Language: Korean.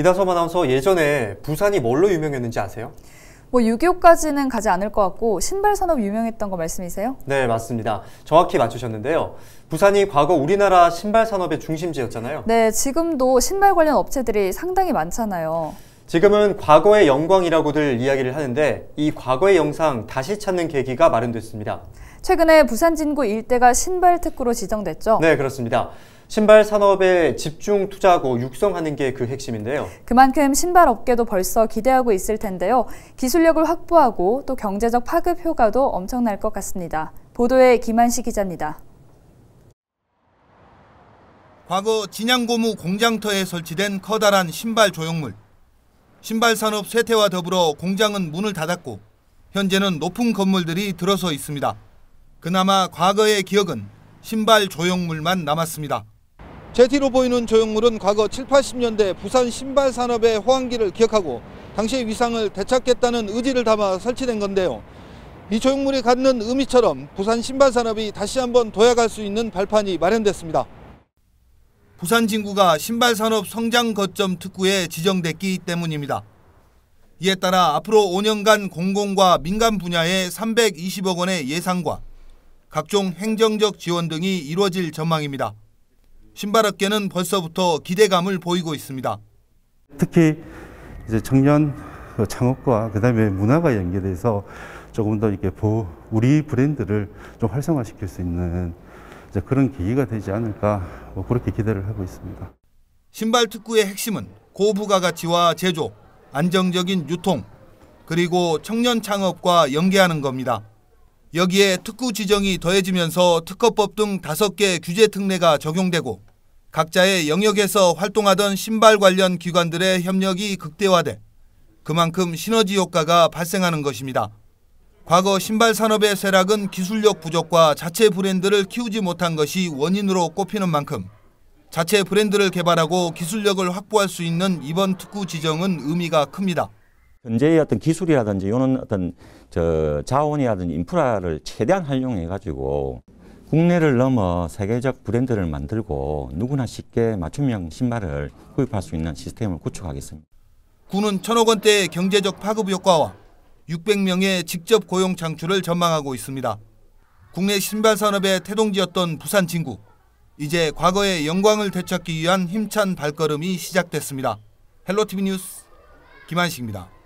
이다솜 아나운서 예전에 부산이 뭘로 유명했는지 아세요? 뭐 6.25까지는 가지 않을 것 같고 신발 산업 유명했던 거 말씀이세요? 네 맞습니다. 정확히 맞추셨는데요. 부산이 과거 우리나라 신발 산업의 중심지였잖아요. 네 지금도 신발 관련 업체들이 상당히 많잖아요. 지금은 과거의 영광이라고들 이야기를 하는데 이 과거의 영상 다시 찾는 계기가 마련됐습니다. 최근에 부산 진구 일대가 신발 특구로 지정됐죠? 네 그렇습니다. 신발 산업에 집중 투자하고 육성하는 게 그 핵심인데요. 그만큼 신발 업계도 벌써 기대하고 있을 텐데요. 기술력을 확보하고 또 경제적 파급 효과도 엄청날 것 같습니다. 보도에 김한식 기자입니다. 과거 진양고무 공장터에 설치된 커다란 신발 조형물. 신발 산업 쇠퇴와 더불어 공장은 문을 닫았고 현재는 높은 건물들이 들어서 있습니다. 그나마 과거의 기억은 신발 조형물만 남았습니다. 제 뒤로 보이는 조형물은 과거 7, 80년대 부산 신발 산업의 호황기를 기억하고 당시의 위상을 되찾겠다는 의지를 담아 설치된 건데요. 이 조형물이 갖는 의미처럼 부산 신발 산업이 다시 한번 도약할 수 있는 발판이 마련됐습니다. 부산 진구가 신발 산업 성장 거점 특구에 지정됐기 때문입니다. 이에 따라 앞으로 5년간 공공과 민간 분야에 320억 원의 예산과 각종 행정적 지원 등이 이루어질 전망입니다. 신발업계는 벌써부터 기대감을 보이고 있습니다. 특히 이제 청년 창업과 그다음에 문화가 연계돼서 조금 더 이렇게 우리 브랜드를 좀 활성화시킬 수 있는 그런 계기가 되지 않을까 뭐 그렇게 기대를 하고 있습니다. 신발 특구의 핵심은 고부가 가치와 제조, 안정적인 유통, 그리고 청년 창업과 연계하는 겁니다. 여기에 특구 지정이 더해지면서 특허법 등 5개 규제 특례가 적용되고 각자의 영역에서 활동하던 신발 관련 기관들의 협력이 극대화돼 그만큼 시너지 효과가 발생하는 것입니다. 과거 신발 산업의 쇠락은 기술력 부족과 자체 브랜드를 키우지 못한 것이 원인으로 꼽히는 만큼 자체 브랜드를 개발하고 기술력을 확보할 수 있는 이번 특구 지정은 의미가 큽니다. 현재의 어떤 기술이라든지 이런 어떤 저 자원이라든지 인프라를 최대한 활용해 가지고 국내를 넘어 세계적 브랜드를 만들고 누구나 쉽게 맞춤형 신발을 구입할 수 있는 시스템을 구축하겠습니다. 군은 천억 원대의 경제적 파급 효과와 600명의 직접 고용 창출을 전망하고 있습니다. 국내 신발 산업의 태동지였던 부산 진구. 이제 과거의 영광을 되찾기 위한 힘찬 발걸음이 시작됐습니다. 헬로티비 뉴스 김한식입니다.